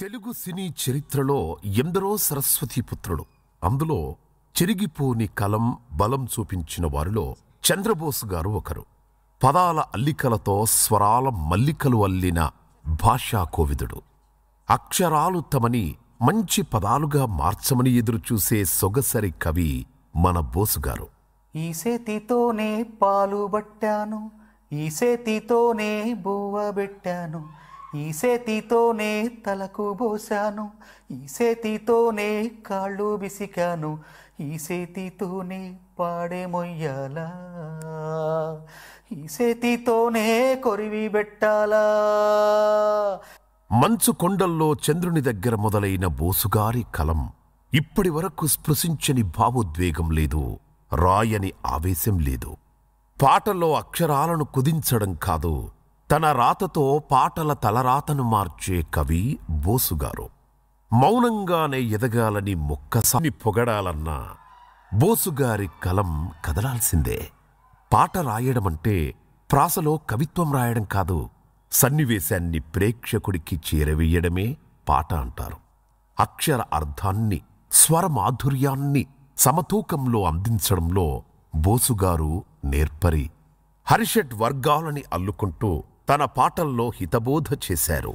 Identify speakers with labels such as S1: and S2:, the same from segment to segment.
S1: తెలుగు సినీ చరిత్రలో ఎందరో సరస్వతి పుత్రుడు అందులో చెరిగిపోని కలం బలం చూపించిన వారిలో చంద్రబోస్ గారు ఒకరు పదాల అల్లికలతో స్వరాల మల్లికలు అల్లిన భాషా కోవిదుడు అక్షరాలు తమని మంచి పదాలుగా మార్చమని ఎదురుచూసే సొగసరి కవి మన బోసుగారు
S2: ఈ సేతితోనే పాలు బట్టాను ఈ బువ్వ పెట్టాను ఈ సేతితోనే తలకు బోసాను ఈ సేతితోనే కాళ్ళు బిసికాను ఈ సేతితోనే పాడే మొయ్యాలా ఈ సేతితోనే కొరివి పెట్టాలా
S1: మంచు కొండల్లో చంద్రుని దగ్గర మొదలైన బోసుగారి కలం ఇప్పటి వరకు స్పృశించని భావోద్వేగం లేదు రాయని ఆవేశం లేదు పాటలో అక్షరాలను కుదించడం కాదు తన రాతతో పాటల తలరాతను మార్చే కవి బోసుగారు మౌనంగానే ఎదగాలని మొక్కసాని పొగడాలన్న బోసుగారి కలం కదలాల్సిందే పాట రాయడమంటే ప్రాసలో కవిత్వం రాయడం కాదు సన్నివేశాన్ని ప్రేక్షకుడికి చేరవేయడమే పాట అంటారు అక్షర అర్థాన్ని స్వరమాధుర్యాన్ని సమతూకంలో అందించడంలో బోసుగారు నేర్పరి హరిషట్ వర్గాలని అల్లుకుంటూ తన పాటల్లో హితబోధ చేశారు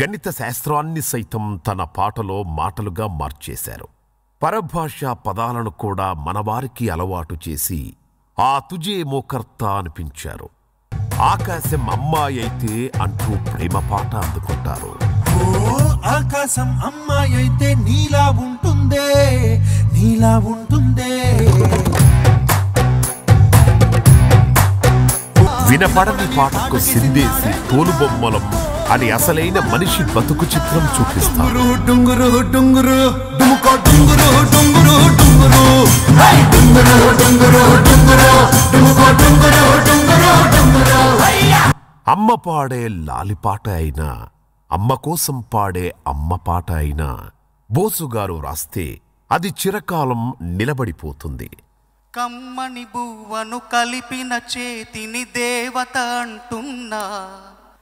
S1: గణిత శాస్త్రాన్ని సైతం తన పాటలో మాటలుగా మార్చేశారు పరభాష పదాలను కూడా మనవారికి అలవాటు చేసి ఆ తుజే మోకర్త అనిపించారు ఆకాశం అమ్మాయి అయితే అంటూ ప్రేమ పాట అందుకుంటారు
S2: ఆకాశం అమ్మాయి అయితే నీలా ఉంటుందే నీలా ఉంటుందే
S1: వినపడని పాటకు సిందేసి తోలుబొమ్మలం అని అసలైన మనిషి బతుకు చిత్రం చూపిస్తారు అమ్మ పాడే లాలిపాట అయినా అమ్మ కోసం పాడే అమ్మ పాట అయినా బోసుగారు రాస్తే అది చిరకాలం నిలబడిపోతుంది
S2: కమ్మని బువ్వను కలిపిన చేతిని దేవత అంటున్నా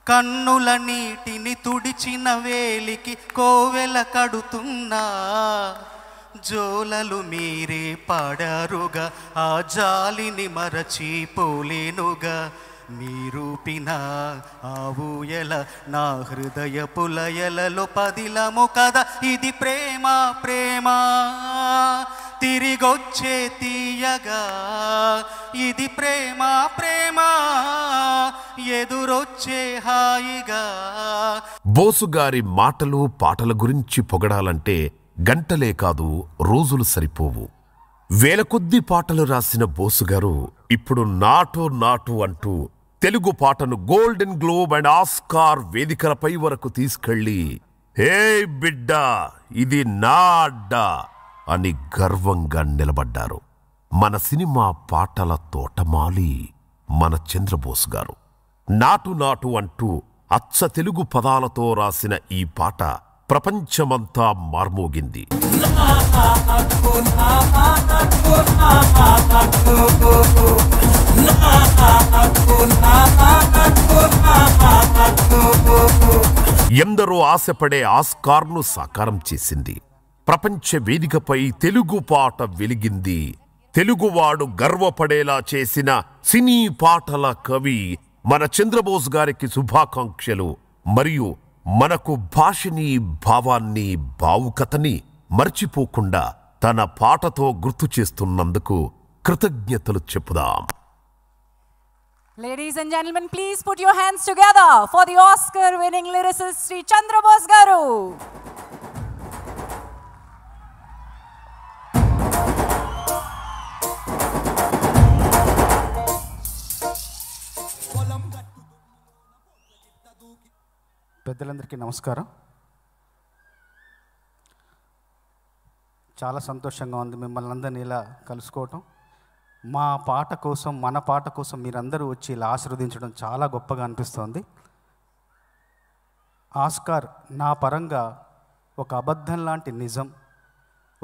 S2: కన్నుల నీటిని తుడిచిన వేలికి కోవెల కడుతున్నా జోలలు మీరే పాడారుగా ఆ జాలిని మరచి పోలేనుగా పినా ఆ నా హృదయ పులయలలో పదిలము కదా ఇది ప్రేమ ప్రేమ తిరిగొచ్చే తీయగా ఇది ప్రేమ ప్రేమ ఎదురొచ్చే హాయిగా
S1: బోసుగారి మాటలు పాటల గురించి పొగడాలంటే గంటలే కాదు రోజులు సరిపోవు వేల కొద్ది పాటలు రాసిన బోసుగారు ఇప్పుడు నాటు నాటు అంటూ తెలుగు పాటను గోల్డెన్ గ్లోబ్ అండ్ ఆస్కార్ వేదికలపై వరకు తీసుకెళ్ళి హే బిడ్డా ఇది నా అడ్డా అని గర్వంగా నిలబడ్డారు మన సినిమా పాటల తోటమాలి మన చంద్రబోస్ గారు నాటు నాటు అంటూ అచ్చ తెలుగు పదాలతో రాసిన ఈ పాట ప్రపంచమంతా మార్మోగింది ఎందరో ఆశపడే ఆస్కార్ను సాకారం చేసింది ప్రపంచ వేదికపై తెలుగు పాట వెలిగింది తెలుగువాడు గర్వపడేలా చేసిన సినీ పాటల కవి మన చంద్రబోస్ గారికి శుభాకాంక్షలు మరియు మనకు భాషని భావాన్ని భావుకతని మర్చిపోకుండా తన పాటతో గుర్తు చేస్తున్నందుకు కృతజ్ఞతలు చెప్పుదాం
S3: Ladies and gentlemen, please put your hands together for the Oscar winning lyricist Sri Chandrabose Garu. పెద్దలందరికీ నమస్కారం చాలా సంతోషంగా ఉంది మిమ్మల్ని అందరినీ ఇలా కలుసుకోవటం మా పాట కోసం మన పాట కోసం మీరందరూ వచ్చి ఇలా ఆశీర్వదించడం చాలా గొప్పగా అనిపిస్తోంది ఆస్కార్ నా పరంగా ఒక అబద్ధం లాంటి నిజం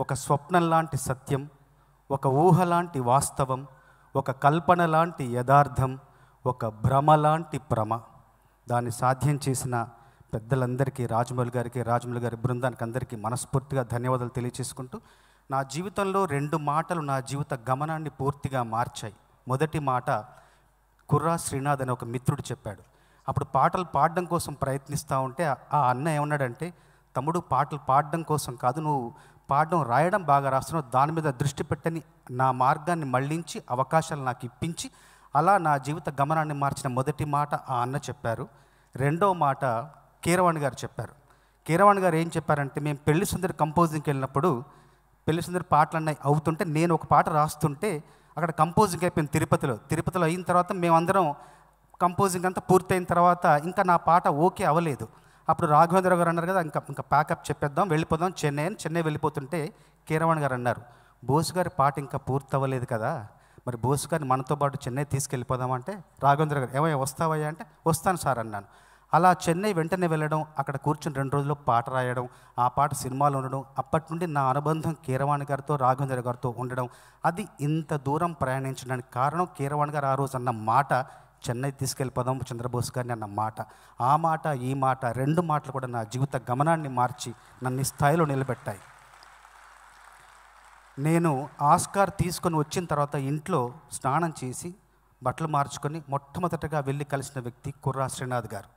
S3: ఒక స్వప్నం లాంటి సత్యం ఒక ఊహ లాంటి వాస్తవం ఒక కల్పన లాంటి యథార్థం ఒక భ్రమ లాంటి ప్రమ దాన్ని సాధ్యం చేసిన పెద్దలందరికీ రాజమౌళి గారికి రాజమౌళి గారి బృందానికి అందరికీ మనస్ఫూర్తిగా ధన్యవాదాలు తెలియచేసుకుంటూ నా జీవితంలో రెండు మాటలు నా జీవిత గమనాన్ని పూర్తిగా మార్చాయి మొదటి మాట కుర్రా శ్రీనాథ్ అని ఒక మిత్రుడు చెప్పాడు అప్పుడు పాటలు పాడడం కోసం ప్రయత్నిస్తూ ఉంటే ఆ అన్న ఏమన్నాడంటే తమ్ముడు పాటలు పాడడం కోసం కాదు నువ్వు పాడడం రాయడం బాగా రాస్తున్నావు దాని మీద దృష్టి పెట్టని నా మార్గాన్ని మళ్ళించి అవకాశాలు నాకు ఇప్పించి అలా నా జీవిత గమనాన్ని మార్చిన మొదటి మాట ఆ అన్న చెప్పారు రెండో మాట కీరవాణి గారు చెప్పారు కీరవాణి గారు ఏం చెప్పారంటే మేము పెళ్లి సుందరి కంపోజింగ్కి వెళ్ళినప్పుడు పెళ్లి సుందరి పాటలు అన్నీ అవుతుంటే నేను ఒక పాట రాస్తుంటే అక్కడ కంపోజింగ్ అయిపోయింది తిరుపతిలో తిరుపతిలో అయిన తర్వాత మేమందరం కంపోజింగ్ అంతా పూర్తయిన తర్వాత ఇంకా నా పాట ఓకే అవ్వలేదు అప్పుడు రాఘవేంద్ర గారు అన్నారు కదా ఇంకా ఇంకా ప్యాకప్ చెప్పేద్దాం వెళ్ళిపోదాం చెన్నై అని చెన్నై వెళ్ళిపోతుంటే కీరవాణి గారు అన్నారు బోసు గారి పాట ఇంకా పూర్తి అవ్వలేదు కదా మరి బోసు గారిని మనతో పాటు చెన్నై తీసుకెళ్ళిపోదామంటే రాఘవేంద్ర గారు ఏమైనా వస్తావయ్యా అంటే వస్తాను సార్ అన్నాను అలా చెన్నై వెంటనే వెళ్ళడం అక్కడ కూర్చుని రెండు రోజుల్లో పాట రాయడం ఆ పాట సినిమాలో ఉండడం అప్పటి నుండి నా అనుబంధం కీరవాణి గారితో రాఘవేంద్ర గారితో ఉండడం అది ఇంత దూరం ప్రయాణించడానికి కారణం కీరవాణి గారు ఆ రోజు అన్న మాట చెన్నై తీసుకెళ్ళిపోదాం చంద్రబోస్ గారిని అన్న మాట ఆ మాట ఈ మాట రెండు మాటలు కూడా నా జీవిత గమనాన్ని మార్చి నన్ను స్థాయిలో నిలబెట్టాయి నేను ఆస్కార్ తీసుకొని వచ్చిన తర్వాత ఇంట్లో స్నానం చేసి బట్టలు మార్చుకొని మొట్టమొదటగా వెళ్ళి కలిసిన వ్యక్తి కుర్రా శ్రీనాథ్ గారు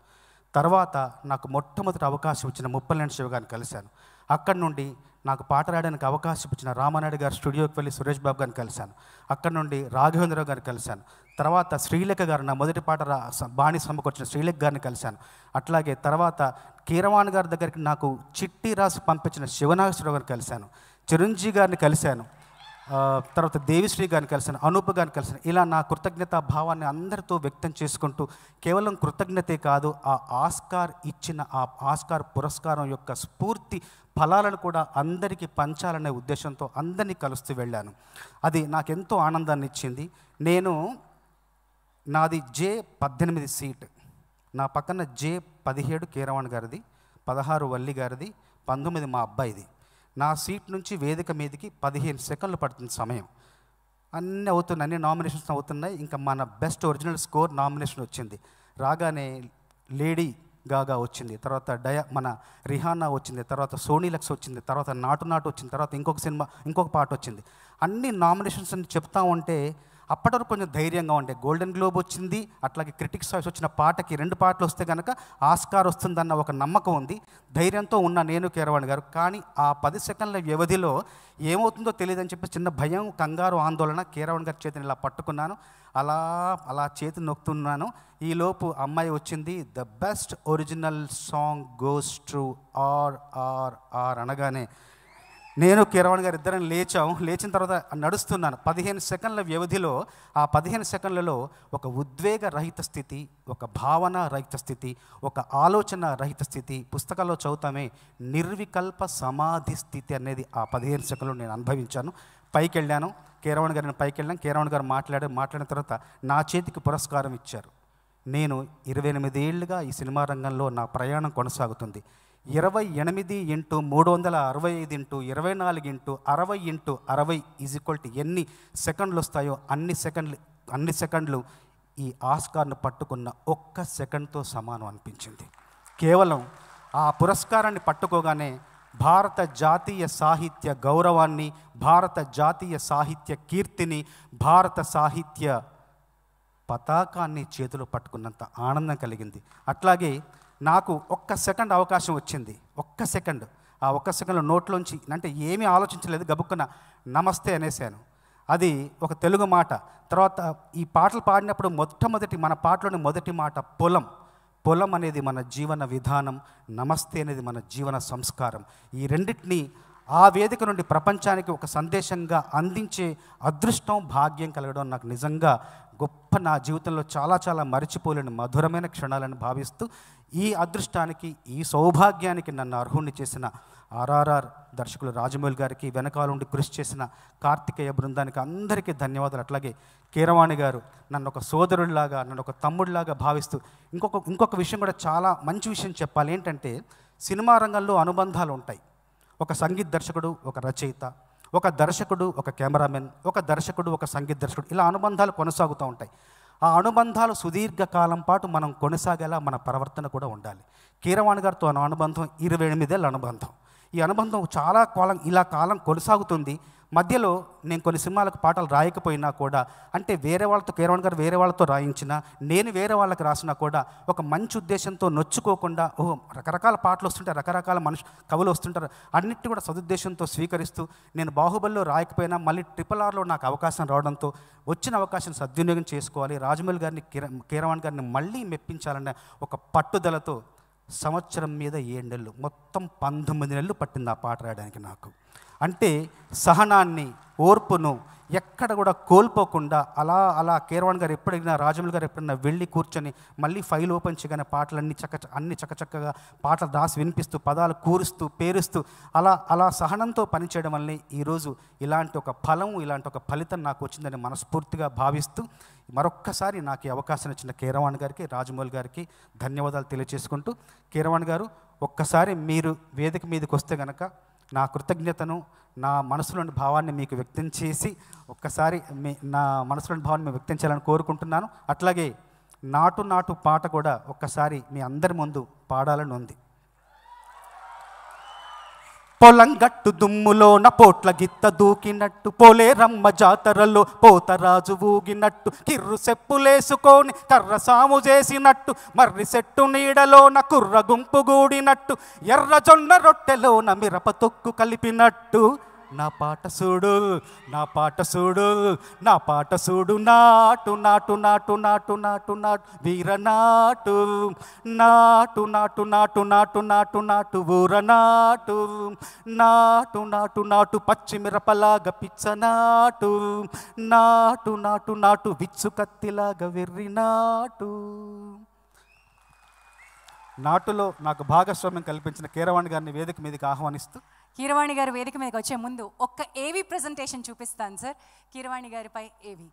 S3: తర్వాత నాకు మొట్టమొదటి అవకాశం ఇచ్చిన ముప్పలనేని శివ గారిని కలిశాను అక్కడి నుండి నాకు పాట రాయడానికి అవకాశం ఇచ్చిన రామానాయుడు గారి స్టూడియోకి వెళ్ళి సురేష్ బాబు గారిని కలిశాను అక్కడ నుండి రాఘవేంద్రరావు గారిని కలిశాను తర్వాత శ్రీలేఖ గారు నా మొదటి పాట రా బాణి సమకొచ్చిన శ్రీలేఖ గారిని కలిశాను అట్లాగే తర్వాత కీరవాణి గారి దగ్గరికి నాకు చిట్టి రాసి పంపించిన శివనాగేశ్వరరావు గారిని కలిశాను చిరంజీవి గారిని కలిశాను తర్వాత దేవిశ్రీ గారిని కలిసిన అనూప్ గారిని కలిసిన ఇలా నా కృతజ్ఞత భావాన్ని అందరితో వ్యక్తం చేసుకుంటూ కేవలం కృతజ్ఞతే కాదు ఆ ఆస్కార్ ఇచ్చిన ఆ ఆస్కార్ పురస్కారం యొక్క స్ఫూర్తి ఫలాలను కూడా అందరికీ పంచాలనే ఉద్దేశంతో అందరినీ కలుస్తూ వెళ్ళాను అది నాకెంతో ఆనందాన్ని ఇచ్చింది నేను నాది జే పద్దెనిమిది సీట్ నా పక్కన జే పదిహేడు కీరవాణ్ గారిది పదహారు వల్లి గారిది పంతొమ్మిది మా అబ్బాయిది నా సీట్ నుంచి వేదిక మీదకి పదిహేను సెకండ్లు పడుతుంది సమయం అన్నీ అవుతున్నాయి అన్ని నామినేషన్స్ అవుతున్నాయి ఇంకా మన బెస్ట్ ఒరిజినల్ స్కోర్ నామినేషన్ వచ్చింది రాగానే లేడీ గాగా వచ్చింది తర్వాత డయా మన రిహానా వచ్చింది తర్వాత సోనీ లక్స్ వచ్చింది తర్వాత నాటు నాటు వచ్చింది తర్వాత ఇంకొక సినిమా ఇంకొక పాట వచ్చింది అన్ని నామినేషన్స్ అని చెప్తా ఉంటే అప్పటి వరకు కొంచెం ధైర్యంగా ఉండే గోల్డెన్ గ్లోబ్ వచ్చింది అట్లాగే క్రిటిక్స్ వాయిస్ వచ్చిన పాటకి రెండు పాటలు వస్తే కనుక ఆస్కార్ వస్తుందన్న ఒక నమ్మకం ఉంది ధైర్యంతో ఉన్న నేను కేరవాణి గారు కానీ ఆ పది సెకండ్ల వ్యవధిలో ఏమవుతుందో తెలియదని చెప్పి చిన్న భయం కంగారు ఆందోళన కేరవాణి గారి చేతిని ఇలా పట్టుకున్నాను అలా అలా చేతి నొక్కుతున్నాను ఈలోపు అమ్మాయి వచ్చింది the best original song goes to R R R అనగానే నేను కిరవాణి గారు ఇద్దరం లేచాం లేచిన తర్వాత నడుస్తున్నాను పదిహేను సెకండ్ల వ్యవధిలో ఆ పదిహేను సెకండ్లలో ఒక ఉద్వేగ రహిత స్థితి ఒక భావన రహిత స్థితి ఒక ఆలోచన రహిత స్థితి పుస్తకాల్లో చదువుతామే నిర్వికల్ప సమాధి స్థితి అనేది ఆ పదిహేను సెకండ్లు నేను అనుభవించాను పైకి వెళ్ళాను కేరవణ్ గారిని పైకి వెళ్ళాను కేరవణ్ గారు మాట్లాడి మాట్లాడిన తర్వాత నా చేతికి పురస్కారం ఇచ్చారు నేను ఇరవై ఎనిమిది ఏళ్ళుగా ఈ సినిమా రంగంలో నా ప్రయాణం కొనసాగుతుంది ఇరవై ఎనిమిది ఇంటూ మూడు వందల అరవై ఐదు ఇంటూ ఇరవై నాలుగు ఇంటూ అరవై ఇంటూ అరవై ఈజ్ ఈక్వల్ టు ఎన్ని సెకండ్లు వస్తాయో అన్ని సెకండ్లు అన్ని సెకండ్లు ఈ ఆస్కార్ను పట్టుకున్న ఒక్క సెకండ్తో సమానం అనిపించింది కేవలం ఆ పురస్కారాన్ని పట్టుకోగానే భారత జాతీయ సాహిత్య గౌరవాన్ని భారత జాతీయ సాహిత్య కీర్తిని భారత సాహిత్య పతాకాన్ని చేతిలో పట్టుకున్నంత ఆనందం కలిగింది అట్లాగే నాకు ఒక్క సెకండ్ అవకాశం వచ్చింది ఒక్క సెకండ్ ఆ ఒక్క సెకండ్లో నోట్లోంచి అంటే ఏమీ ఆలోచించలేదు గబుక్కున నమస్తే అనేసాను అది ఒక తెలుగు మాట తర్వాత ఈ పాటలు పాడినప్పుడు మొట్టమొదటి మన పాటలోని మొదటి మాట పొలం పొలం అనేది మన జీవన విధానం నమస్తే అనేది మన జీవన సంస్కారం ఈ రెండింటినీ ఆ వేదిక నుండి ప్రపంచానికి ఒక సందేశంగా అందించే అదృష్టం భాగ్యం కలగడం నాకు నిజంగా గొప్ప నా జీవితంలో చాలా చాలా మరిచిపోలేని మధురమైన క్షణాలను భావిస్తూ ఈ అదృష్టానికి ఈ సౌభాగ్యానికి నన్ను అర్హుణ్ణి చేసిన ఆర్ఆర్ఆర్ దర్శకులు రాజమౌళి గారికి ఉండి కృషి చేసిన కార్తికేయ బృందానికి అందరికీ ధన్యవాదాలు అట్లాగే కీరవాణి గారు నన్ను ఒక సోదరుడిలాగా నన్ను ఒక తమ్ముడిలాగా భావిస్తూ ఇంకొక ఇంకొక విషయం కూడా చాలా మంచి విషయం చెప్పాలి ఏంటంటే సినిమా రంగంలో అనుబంధాలు ఉంటాయి ఒక సంగీత దర్శకుడు ఒక రచయిత ఒక దర్శకుడు ఒక కెమెరామెన్ ఒక దర్శకుడు ఒక సంగీత దర్శకుడు ఇలా అనుబంధాలు కొనసాగుతూ ఉంటాయి ఆ అనుబంధాలు సుదీర్ఘకాలం పాటు మనం కొనసాగేలా మన ప్రవర్తన కూడా ఉండాలి కీరవాణి గారితో అనుబంధం ఇరవై ఎనిమిదేళ్ళ అనుబంధం ఈ అనుబంధం చాలా కాలం ఇలా కాలం కొనసాగుతుంది మధ్యలో నేను కొన్ని సినిమాలకు పాటలు రాయకపోయినా కూడా అంటే వేరే వాళ్ళతో కీరవాణ్ గారు వేరే వాళ్ళతో రాయించినా నేను వేరే వాళ్ళకి రాసినా కూడా ఒక మంచి ఉద్దేశంతో నొచ్చుకోకుండా ఓహో రకరకాల పాటలు వస్తుంటాయి రకరకాల మనుషు కవులు వస్తుంటారు అన్నిటి కూడా సదుద్దేశంతో స్వీకరిస్తూ నేను బాహుబలిలో రాయకపోయినా మళ్ళీ ట్రిపుల్ ఆర్లో నాకు అవకాశం రావడంతో వచ్చిన అవకాశం సద్వినియోగం చేసుకోవాలి రాజమౌళి గారిని కీరవాణ్ గారిని మళ్ళీ మెప్పించాలన్న ఒక పట్టుదలతో సంవత్సరం మీద ఏడు నెలలు మొత్తం పంతొమ్మిది నెలలు పట్టింది ఆ పాట రాయడానికి నాకు అంటే సహనాన్ని ఓర్పును ఎక్కడ కూడా కోల్పోకుండా అలా అలా కేరవాణ్ గారు ఎప్పుడైనా రాజములు గారు ఎప్పుడైనా వెళ్ళి కూర్చొని మళ్ళీ ఫైల్ ఓపెన్ చేయగానే పాటలన్నీ చక్క అన్ని చక్కచక్కగా పాటలు దాసి వినిపిస్తూ పదాలు కూరుస్తూ పేరుస్తూ అలా అలా సహనంతో పనిచేయడం వల్ల ఈరోజు ఇలాంటి ఒక ఫలం ఇలాంటి ఒక ఫలితం నాకు వచ్చిందని మనస్ఫూర్తిగా భావిస్తూ మరొక్కసారి నాకు ఈ అవకాశం ఇచ్చిన కేరవాణ్ గారికి రాజమౌళి గారికి ధన్యవాదాలు తెలియజేసుకుంటూ కేరవాణ్ గారు ఒక్కసారి మీరు వేదిక మీదకి వస్తే కనుక నా కృతజ్ఞతను నా మనసులోని భావాన్ని మీకు వ్యక్తం చేసి ఒక్కసారి మీ నా మనసులోని భావాన్ని వ్యక్తం చేయాలని కోరుకుంటున్నాను అట్లాగే నాటు నాటు పాట కూడా ఒక్కసారి మీ అందరి ముందు పాడాలని ఉంది పొలం గట్టు దుమ్ములోన పోట్ల గిత్త దూకినట్టు పోలే రమ్మ జాతరలో పోతరాజు ఊగినట్టు కిర్రు లేసుకొని కర్ర సాము చేసినట్టు మర్రి చెట్టు నీడలోన కుర్ర గుంపు గూడినట్టు ఎర్ర జొన్న రొట్టెలోన మిరప తొక్కు కలిపినట్టు నా పాట సూడు నా పాట సూడు నా పాట సూడు నాటు నాటు నాటు నాటు నాటు నాటు వీర నాటు నాటు నాటు నాటు నాటు నాటు నాటు ఊర
S2: నాటు నాటు నాటు నాటు పచ్చిమిరపలాగా పిచ్చ నాటు నాటు నాటు నాటు విచ్చు కత్తిలాగా వెర్రి నాటు
S3: నాటులో నాకు భాగస్వామ్యం కల్పించిన కీరవాణి గారిని వేదిక మీదకి ఆహ్వానిస్తూ కీరవాణి గారు వేదిక మీదకి వచ్చే ముందు ఒక్క ఏవి ప్రజెంటేషన్ చూపిస్తాను సార్ కీరవాణి గారిపై ఏవి